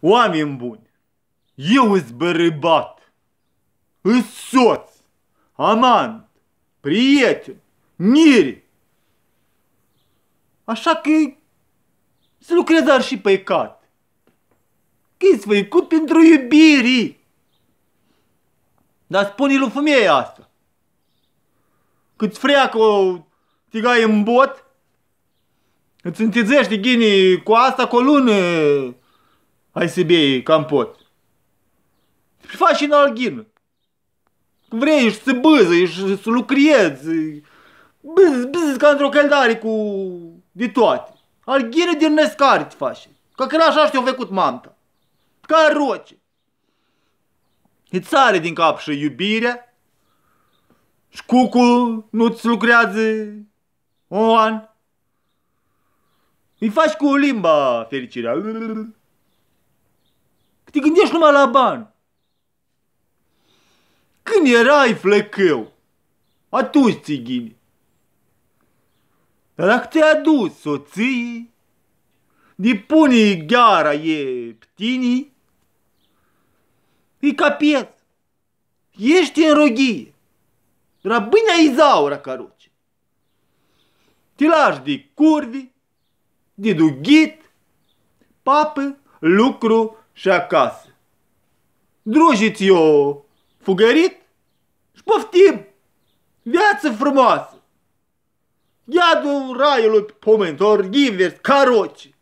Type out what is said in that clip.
Oameni buni, eu îți bărbat, îți soț, amant, prieten, miri. Așa că să lucrez dar și păcat. Că e făcut pentru iubiri. Dar spune lui femeia asta. Cât freacă o tigaie în bot, îți întizește ghinii cu asta cu o lună ai să bei compot. Și în alghin. Vrei ești să bâză, ești să lucrezi. Bâz, bâz, ca într-o căldare cu... de toate. Alghină din nescari te faci. Că când așa știu făcut manta. Ca roce. E țare din cap și iubirea. Și cucul nu-ți lucrează un an. Îi faci cu limba fericirea. Că te gândești numai la bani. Când erai flăcău, atunci țigine. Dar dacă te-ai adus soții, de pune gheara e ptinii, e capiet. Ești în roghie. Rabânia Izaura, caruce. Te lași de curvi, de dughit, papă, lucru și acasă. Drujiți eu fugărit și poftim viață frumoasă. Iadul raiului pe pământ, orghiveri, caroci.